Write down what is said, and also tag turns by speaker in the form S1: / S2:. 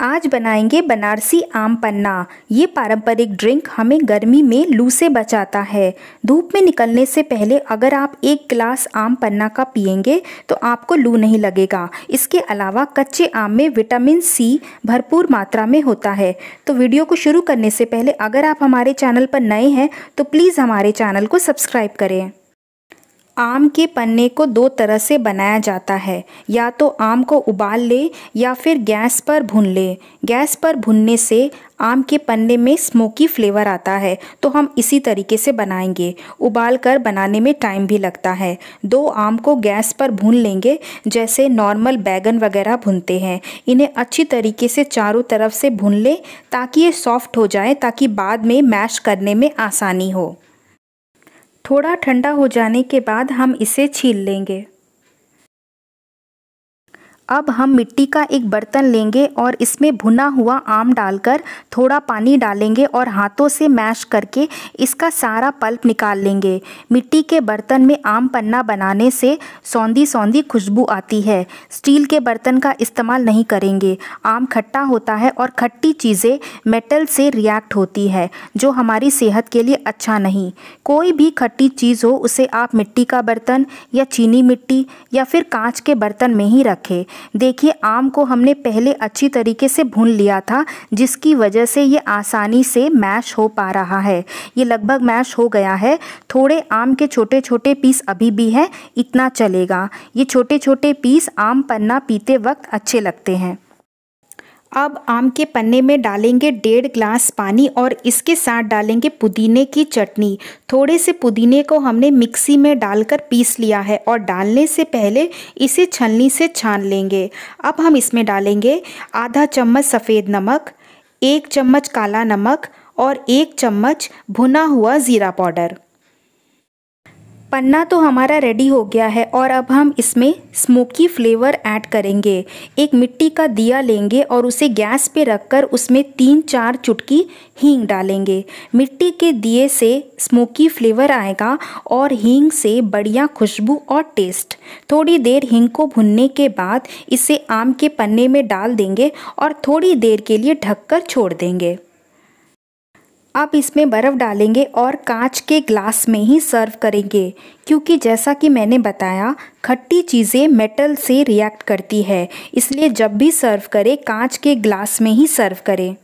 S1: आज बनाएंगे बनारसी आम पन्ना ये पारंपरिक ड्रिंक हमें गर्मी में लू से बचाता है धूप में निकलने से पहले अगर आप एक गिलास आम पन्ना का पियेंगे तो आपको लू नहीं लगेगा इसके अलावा कच्चे आम में विटामिन सी भरपूर मात्रा में होता है तो वीडियो को शुरू करने से पहले अगर आप हमारे चैनल पर नए हैं तो प्लीज़ हमारे चैनल को सब्सक्राइब करें आम के पन्ने को दो तरह से बनाया जाता है या तो आम को उबाल ले या फिर गैस पर भून ले गैस पर भूनने से आम के पन्ने में स्मोकी फ्लेवर आता है तो हम इसी तरीके से बनाएंगे उबाल कर बनाने में टाइम भी लगता है दो आम को गैस पर भून लेंगे जैसे नॉर्मल बैगन वगैरह भूनते हैं इन्हें अच्छी तरीके से चारों तरफ से भून लें ताकि ये सॉफ्ट हो जाए ताकि बाद में मैश करने में आसानी हो थोड़ा ठंडा हो जाने के बाद हम इसे छील लेंगे अब हम मिट्टी का एक बर्तन लेंगे और इसमें भुना हुआ आम डालकर थोड़ा पानी डालेंगे और हाथों से मैश करके इसका सारा पल्प निकाल लेंगे मिट्टी के बर्तन में आम पन्ना बनाने से सौंधी सौंधी खुशबू आती है स्टील के बर्तन का इस्तेमाल नहीं करेंगे आम खट्टा होता है और खट्टी चीज़ें मेटल से रिएक्ट होती है जो हमारी सेहत के लिए अच्छा नहीं कोई भी खट्टी चीज़ हो उसे आप मिट्टी का बर्तन या चीनी मिट्टी या फिर कांच के बर्तन में ही रखें देखिए आम को हमने पहले अच्छी तरीके से भून लिया था जिसकी वजह से ये आसानी से मैश हो पा रहा है ये लगभग मैश हो गया है थोड़े आम के छोटे छोटे पीस अभी भी हैं इतना चलेगा ये छोटे छोटे पीस आम पन्ना पीते वक्त अच्छे लगते हैं अब आम के पन्ने में डालेंगे डेढ़ ग्लास पानी और इसके साथ डालेंगे पुदीने की चटनी थोड़े से पुदीने को हमने मिक्सी में डालकर पीस लिया है और डालने से पहले इसे छलनी से छान लेंगे अब हम इसमें डालेंगे आधा चम्मच सफ़ेद नमक एक चम्मच काला नमक और एक चम्मच भुना हुआ ज़ीरा पाउडर पन्ना तो हमारा रेडी हो गया है और अब हम इसमें स्मोकी फ्लेवर ऐड करेंगे एक मिट्टी का दिया लेंगे और उसे गैस पे रखकर उसमें तीन चार चुटकी हींग डालेंगे मिट्टी के दिए से स्मोकी फ्लेवर आएगा और हींग से बढ़िया खुशबू और टेस्ट थोड़ी देर हींग को भुनने के बाद इसे आम के पन्ने में डाल देंगे और थोड़ी देर के लिए ढककर छोड़ देंगे आप इसमें बर्फ़ डालेंगे और कांच के ग्लास में ही सर्व करेंगे क्योंकि जैसा कि मैंने बताया खट्टी चीज़ें मेटल से रिएक्ट करती है इसलिए जब भी सर्व करें कांच के ग्लास में ही सर्व करें